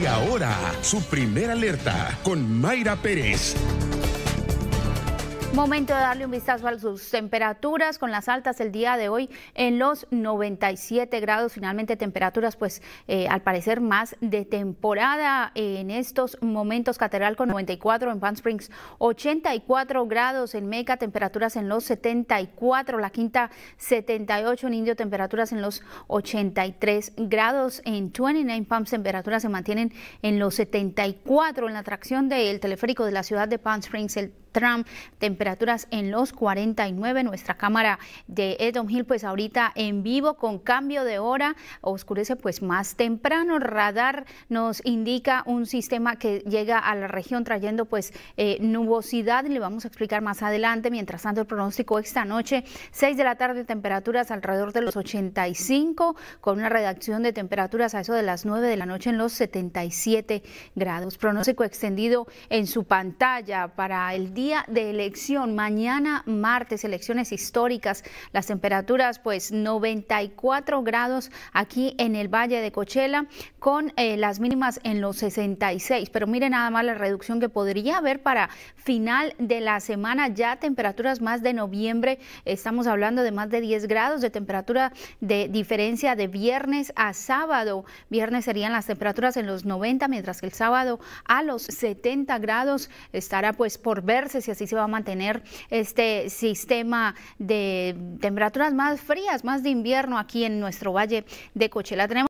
Y ahora, su primera alerta con Mayra Pérez. Momento de darle un vistazo a sus temperaturas con las altas el día de hoy en los 97 grados. Finalmente temperaturas pues eh, al parecer más de temporada en estos momentos. Catedral con 94 en Palm Springs, 84 grados en Meca, temperaturas en los 74, la quinta 78 en Indio, temperaturas en los 83 grados en 29 Palms, temperaturas se mantienen en los 74 en la atracción del teleférico de la ciudad de Palm Springs. El Trump, temperaturas en los 49. Nuestra cámara de Edom Hill, pues ahorita en vivo con cambio de hora, oscurece pues más temprano. Radar nos indica un sistema que llega a la región trayendo pues eh, nubosidad, le vamos a explicar más adelante. Mientras tanto, el pronóstico esta noche, 6 de la tarde, temperaturas alrededor de los 85, con una redacción de temperaturas a eso de las 9 de la noche en los 77 grados. Pronóstico extendido en su pantalla para el día de elección. Mañana martes, elecciones históricas. Las temperaturas, pues 94 grados aquí en el Valle de Cochela, con eh, las mínimas en los 66. Pero mire nada más la reducción que podría haber para final de la semana. Ya temperaturas más de noviembre, estamos hablando de más de 10 grados de temperatura de diferencia de viernes a sábado. Viernes serían las temperaturas en los 90, mientras que el sábado a los 70 grados estará pues por verse si así se va a mantener este sistema de temperaturas más frías, más de invierno aquí en nuestro valle de Cochela. Tenemos